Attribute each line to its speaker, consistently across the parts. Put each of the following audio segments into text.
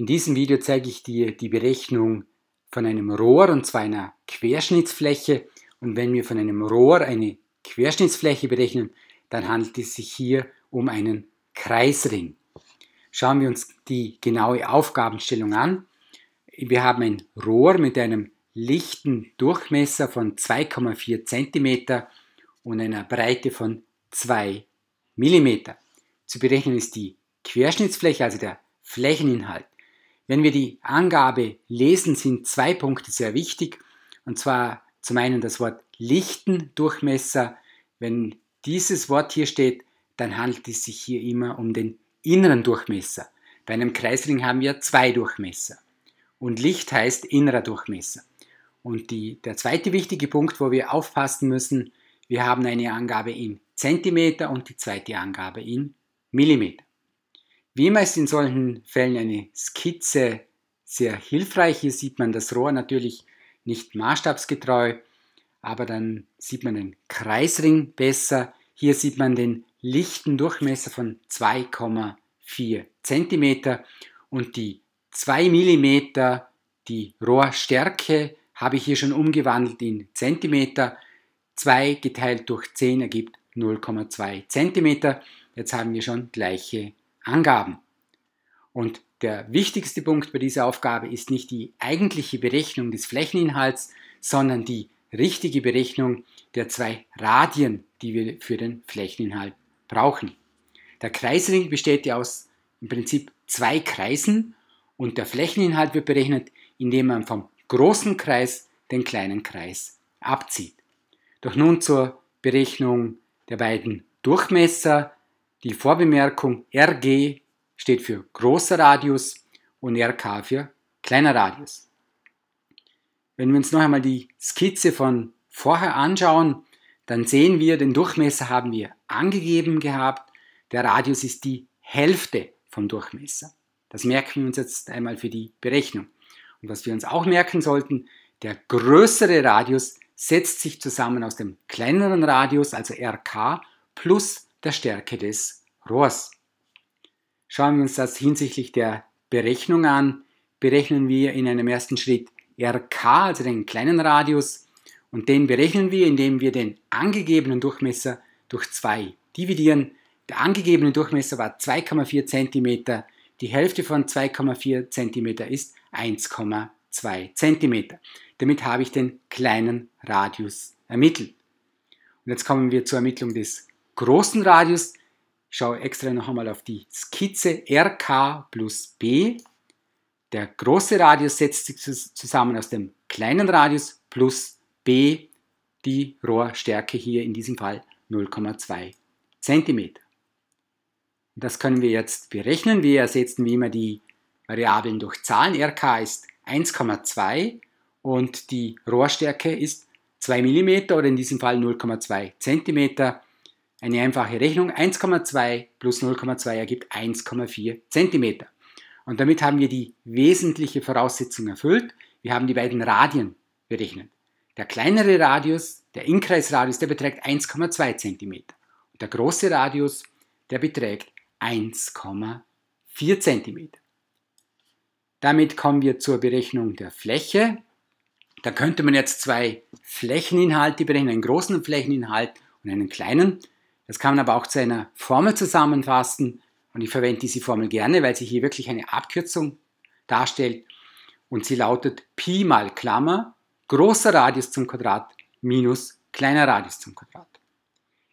Speaker 1: In diesem Video zeige ich dir die Berechnung von einem Rohr und zwar einer Querschnittsfläche. Und wenn wir von einem Rohr eine Querschnittsfläche berechnen, dann handelt es sich hier um einen Kreisring. Schauen wir uns die genaue Aufgabenstellung an. Wir haben ein Rohr mit einem lichten Durchmesser von 2,4 cm und einer Breite von 2 mm. Zu berechnen ist die Querschnittsfläche, also der Flächeninhalt. Wenn wir die Angabe lesen, sind zwei Punkte sehr wichtig. Und zwar zum einen das Wort lichten Durchmesser. Wenn dieses Wort hier steht, dann handelt es sich hier immer um den inneren Durchmesser. Bei einem Kreisring haben wir zwei Durchmesser. Und Licht heißt innerer Durchmesser. Und die, der zweite wichtige Punkt, wo wir aufpassen müssen, wir haben eine Angabe in Zentimeter und die zweite Angabe in Millimeter. Wie immer ist in solchen Fällen eine Skizze sehr hilfreich. Hier sieht man das Rohr natürlich nicht maßstabsgetreu, aber dann sieht man den Kreisring besser. Hier sieht man den lichten Durchmesser von 2,4 cm und die 2 mm, die Rohrstärke, habe ich hier schon umgewandelt in Zentimeter. 2 geteilt durch 10 ergibt 0,2 cm. Jetzt haben wir schon gleiche Angaben. Und der wichtigste Punkt bei dieser Aufgabe ist nicht die eigentliche Berechnung des Flächeninhalts, sondern die richtige Berechnung der zwei Radien, die wir für den Flächeninhalt brauchen. Der Kreisring besteht ja aus im Prinzip zwei Kreisen und der Flächeninhalt wird berechnet, indem man vom großen Kreis den kleinen Kreis abzieht. Doch nun zur Berechnung der beiden Durchmesser die Vorbemerkung RG steht für großer Radius und RK für kleiner Radius. Wenn wir uns noch einmal die Skizze von vorher anschauen, dann sehen wir, den Durchmesser haben wir angegeben gehabt. Der Radius ist die Hälfte vom Durchmesser. Das merken wir uns jetzt einmal für die Berechnung. Und was wir uns auch merken sollten, der größere Radius setzt sich zusammen aus dem kleineren Radius, also RK, plus der Stärke des Rohrs. Schauen wir uns das hinsichtlich der Berechnung an. Berechnen wir in einem ersten Schritt RK, also den kleinen Radius, und den berechnen wir, indem wir den angegebenen Durchmesser durch 2 dividieren. Der angegebene Durchmesser war 2,4 cm. Die Hälfte von 2,4 cm ist 1,2 cm. Damit habe ich den kleinen Radius ermittelt. Und jetzt kommen wir zur Ermittlung des großen Radius. Ich schaue extra noch einmal auf die Skizze RK plus B. Der große Radius setzt sich zusammen aus dem kleinen Radius plus B, die Rohrstärke hier in diesem Fall 0,2 cm. Das können wir jetzt berechnen. Wir ersetzen wie immer die Variablen durch Zahlen. RK ist 1,2 und die Rohrstärke ist 2 mm oder in diesem Fall 0,2 cm. Eine einfache Rechnung, 1,2 plus 0,2 ergibt 1,4 cm. Und damit haben wir die wesentliche Voraussetzung erfüllt. Wir haben die beiden Radien berechnet. Der kleinere Radius, der Inkreisradius, der beträgt 1,2 cm. Und der große Radius, der beträgt 1,4 cm. Damit kommen wir zur Berechnung der Fläche. Da könnte man jetzt zwei Flächeninhalte berechnen, einen großen Flächeninhalt und einen kleinen. Das kann man aber auch zu einer Formel zusammenfassen und ich verwende diese Formel gerne, weil sie hier wirklich eine Abkürzung darstellt und sie lautet Pi mal Klammer großer Radius zum Quadrat minus kleiner Radius zum Quadrat.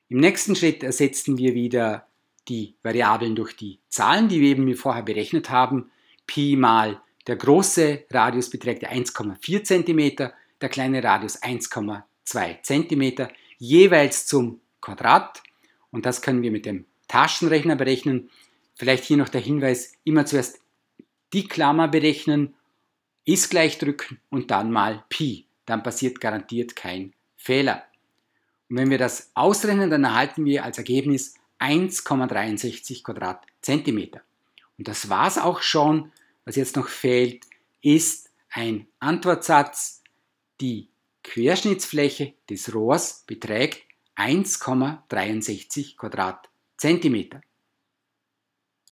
Speaker 1: Im nächsten Schritt ersetzen wir wieder die Variablen durch die Zahlen, die wir eben vorher berechnet haben. Pi mal der große Radius beträgt 1,4 cm, der kleine Radius 1,2 cm, jeweils zum Quadrat. Und das können wir mit dem Taschenrechner berechnen. Vielleicht hier noch der Hinweis, immer zuerst die Klammer berechnen, ist gleich drücken und dann mal Pi. Dann passiert garantiert kein Fehler. Und wenn wir das ausrechnen, dann erhalten wir als Ergebnis 1,63 Quadratzentimeter. Und das war es auch schon. Was jetzt noch fehlt, ist ein Antwortsatz. Die Querschnittsfläche des Rohrs beträgt 1,63 Quadratzentimeter.